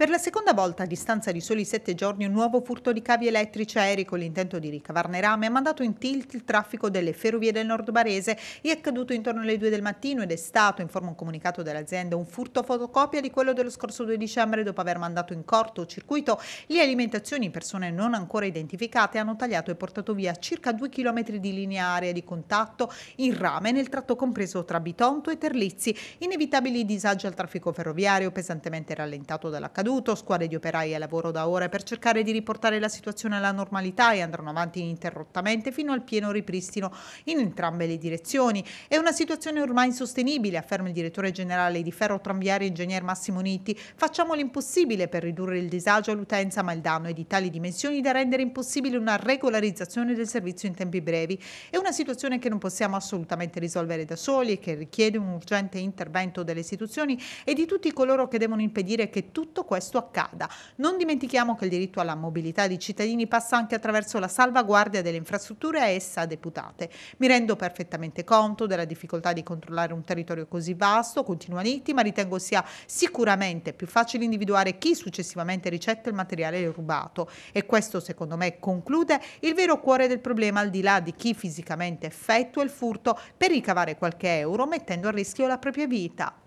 Per la seconda volta, a distanza di soli sette giorni, un nuovo furto di cavi elettrici aerei con l'intento di ricavarne rame ha mandato in tilt il traffico delle ferrovie del nord barese. È accaduto intorno alle 2 del mattino ed è stato, in forma un comunicato dell'azienda, un furto fotocopia di quello dello scorso 2 dicembre dopo aver mandato in corto circuito le alimentazioni persone non ancora identificate hanno tagliato e portato via circa 2 km di linea aerea di contatto in rame nel tratto compreso tra Bitonto e Terlizzi. Inevitabili disagi al traffico ferroviario pesantemente rallentato dall'accaduto accaduto, squadre di operai a lavoro da ore per cercare di riportare la situazione alla normalità e andranno avanti ininterrottamente fino al pieno ripristino in entrambe le direzioni. È una situazione ormai insostenibile, afferma il direttore generale di Ferro Tranviario Ingegner Massimo Nitti. Facciamo l'impossibile per ridurre il disagio all'utenza, ma il danno è di tali dimensioni da rendere impossibile una regolarizzazione del servizio in tempi brevi. È una situazione che non possiamo assolutamente risolvere da soli e che richiede un urgente intervento delle istituzioni e di tutti coloro che devono impedire che tutto questo accada. Non dimentichiamo che il diritto alla mobilità dei cittadini passa anche attraverso la salvaguardia delle infrastrutture a essa deputate. Mi rendo perfettamente conto della difficoltà di controllare un territorio così vasto, continua Nitti, ma ritengo sia sicuramente più facile individuare chi successivamente ricetta il materiale rubato. E questo, secondo me, conclude il vero cuore del problema, al di là di chi fisicamente effettua il furto per ricavare qualche euro mettendo a rischio la propria vita.